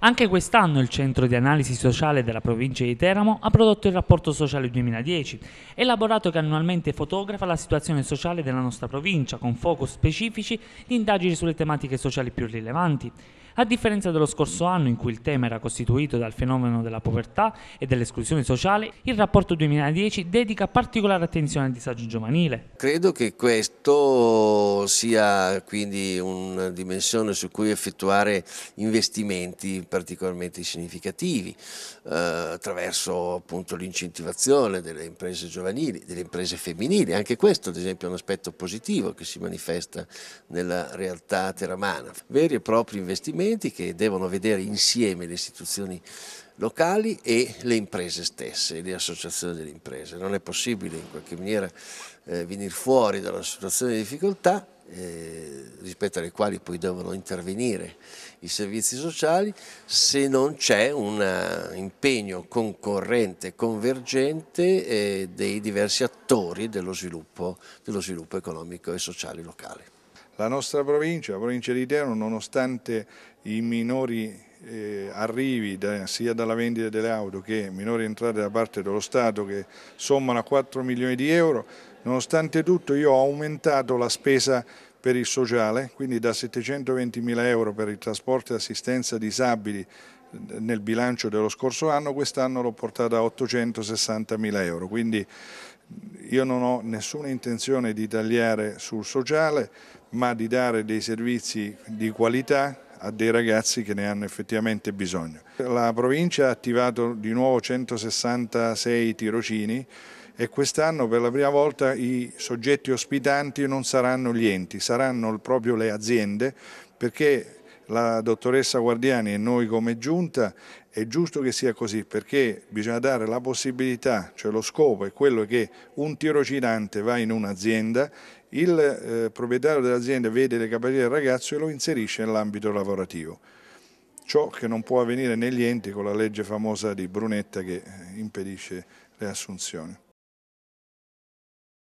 Anche quest'anno il Centro di Analisi Sociale della provincia di Teramo ha prodotto il rapporto sociale 2010, elaborato che annualmente fotografa la situazione sociale della nostra provincia, con focus specifici di indagini sulle tematiche sociali più rilevanti. A differenza dello scorso anno in cui il tema era costituito dal fenomeno della povertà e dell'esclusione sociale, il rapporto 2010 dedica particolare attenzione al disagio giovanile. Credo che questo sia quindi una dimensione su cui effettuare investimenti particolarmente significativi eh, attraverso appunto l'incentivazione delle imprese giovanili, delle imprese femminili, anche questo ad esempio è un aspetto positivo che si manifesta nella realtà teramana. Veri e propri investimenti appuntamenti che devono vedere insieme le istituzioni locali e le imprese stesse, le associazioni delle imprese. Non è possibile in qualche maniera eh, venire fuori dalla situazione di difficoltà eh, rispetto alle quali poi devono intervenire i servizi sociali se non c'è un eh, impegno concorrente, convergente eh, dei diversi attori dello sviluppo, dello sviluppo economico e sociale locale. La nostra provincia, la provincia di Terno, nonostante i minori eh, arrivi da, sia dalla vendita delle auto che minori entrate da parte dello Stato che sommano a 4 milioni di euro, nonostante tutto io ho aumentato la spesa per il sociale, quindi da 720 mila euro per il trasporto e assistenza disabili nel bilancio dello scorso anno, quest'anno l'ho portata a 860 mila euro, quindi io non ho nessuna intenzione di tagliare sul sociale, ma di dare dei servizi di qualità a dei ragazzi che ne hanno effettivamente bisogno. La provincia ha attivato di nuovo 166 tirocini e quest'anno per la prima volta i soggetti ospitanti non saranno gli enti, saranno proprio le aziende perché la dottoressa Guardiani e noi come giunta è giusto che sia così perché bisogna dare la possibilità, cioè lo scopo è quello che un tirocinante va in un'azienda, il eh, proprietario dell'azienda vede le capacità del ragazzo e lo inserisce nell'ambito lavorativo. Ciò che non può avvenire negli enti con la legge famosa di Brunetta che eh, impedisce le assunzioni.